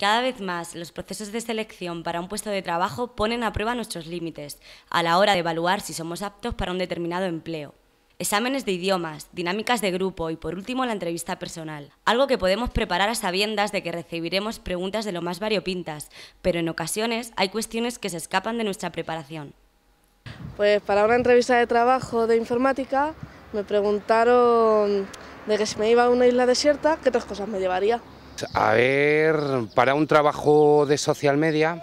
Cada vez más, los procesos de selección para un puesto de trabajo ponen a prueba nuestros límites a la hora de evaluar si somos aptos para un determinado empleo. Exámenes de idiomas, dinámicas de grupo y por último la entrevista personal. Algo que podemos preparar a sabiendas de que recibiremos preguntas de lo más variopintas, pero en ocasiones hay cuestiones que se escapan de nuestra preparación. Pues para una entrevista de trabajo de informática me preguntaron de que si me iba a una isla desierta, ¿qué otras cosas me llevaría? A ver, para un trabajo de social media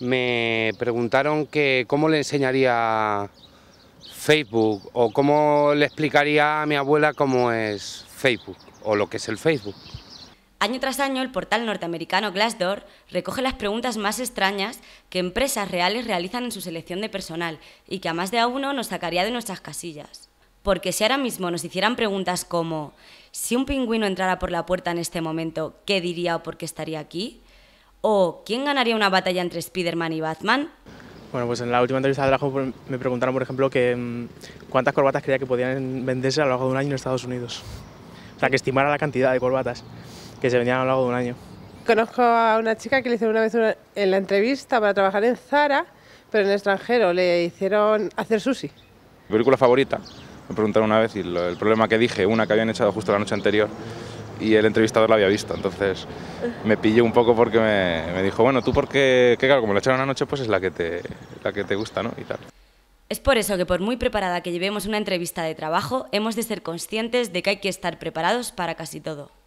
me preguntaron que cómo le enseñaría Facebook o cómo le explicaría a mi abuela cómo es Facebook o lo que es el Facebook. Año tras año, el portal norteamericano Glassdoor recoge las preguntas más extrañas que empresas reales realizan en su selección de personal y que a más de a uno nos sacaría de nuestras casillas porque si ahora mismo nos hicieran preguntas como, si un pingüino entrara por la puerta en este momento, ¿qué diría o por qué estaría aquí? ¿O quién ganaría una batalla entre Spider-Man y Batman? Bueno, pues en la última entrevista de trabajo me preguntaron, por ejemplo, que mm, cuántas corbatas creía que podían venderse a lo largo de un año en Estados Unidos. O sea, que estimara la cantidad de corbatas que se vendían a lo largo de un año. Conozco a una chica que le hicieron una vez en la entrevista para trabajar en Zara, pero en extranjero le hicieron hacer sushi. película favorita? Me preguntaron una vez y el problema que dije, una que habían echado justo la noche anterior, y el entrevistador la había visto. Entonces me pillé un poco porque me, dijo, bueno, tú porque, que claro, como la echaron anoche, pues es la que te, la que te gusta, ¿no? Y tal. Es por eso que por muy preparada que llevemos una entrevista de trabajo, hemos de ser conscientes de que hay que estar preparados para casi todo.